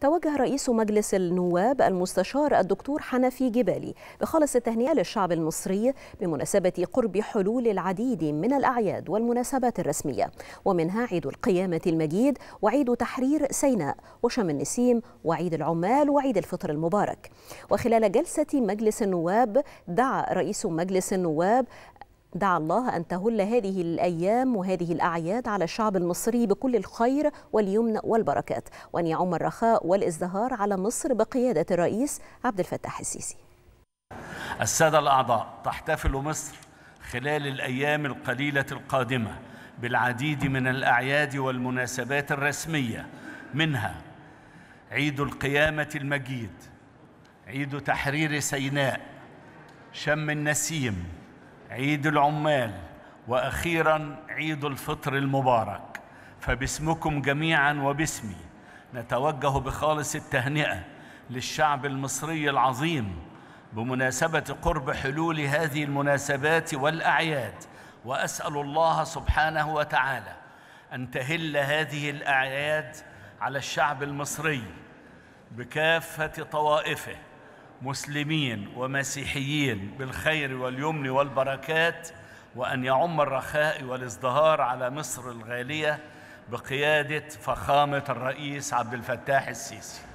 توجه رئيس مجلس النواب المستشار الدكتور حنفي جبالي بخالص التهنئة للشعب المصري بمناسبة قرب حلول العديد من الأعياد والمناسبات الرسمية ومنها عيد القيامة المجيد وعيد تحرير سيناء وشم النسيم وعيد العمال وعيد الفطر المبارك وخلال جلسة مجلس النواب دعا رئيس مجلس النواب دعا الله أن تهل هذه الأيام وهذه الأعياد على الشعب المصري بكل الخير واليمن والبركات وأن يعم الرخاء والازدهار على مصر بقيادة الرئيس عبد الفتاح السيسي السادة الأعضاء تحتفل مصر خلال الأيام القليلة القادمة بالعديد من الأعياد والمناسبات الرسمية منها عيد القيامة المجيد عيد تحرير سيناء شم النسيم عيد العمال واخيرا عيد الفطر المبارك فباسمكم جميعا وباسمي نتوجه بخالص التهنئه للشعب المصري العظيم بمناسبه قرب حلول هذه المناسبات والاعياد واسال الله سبحانه وتعالى ان تهل هذه الاعياد على الشعب المصري بكافه طوائفه مسلمين ومسيحيين بالخير واليمن والبركات وأن يعم الرخاء والازدهار على مصر الغالية بقيادة فخامة الرئيس عبد الفتاح السيسي